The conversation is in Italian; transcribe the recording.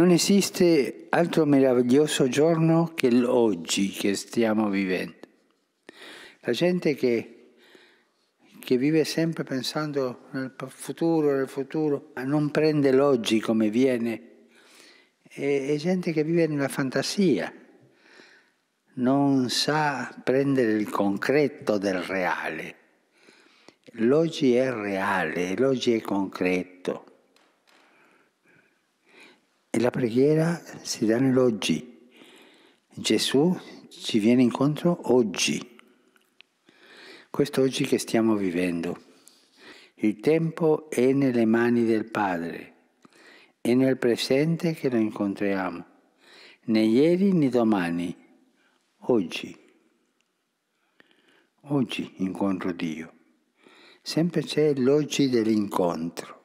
Non esiste altro meraviglioso giorno che l'oggi che stiamo vivendo. La gente che, che vive sempre pensando nel futuro, nel futuro, ma non prende l'oggi come viene, è, è gente che vive nella fantasia, non sa prendere il concreto del reale. L'oggi è reale, l'oggi è concreto. Nella preghiera si dà nell'oggi. Gesù ci viene incontro oggi. Questo oggi che stiamo vivendo. Il tempo è nelle mani del Padre, è nel presente che lo incontriamo, né ieri né domani, oggi. Oggi incontro Dio. Sempre c'è l'oggi dell'incontro.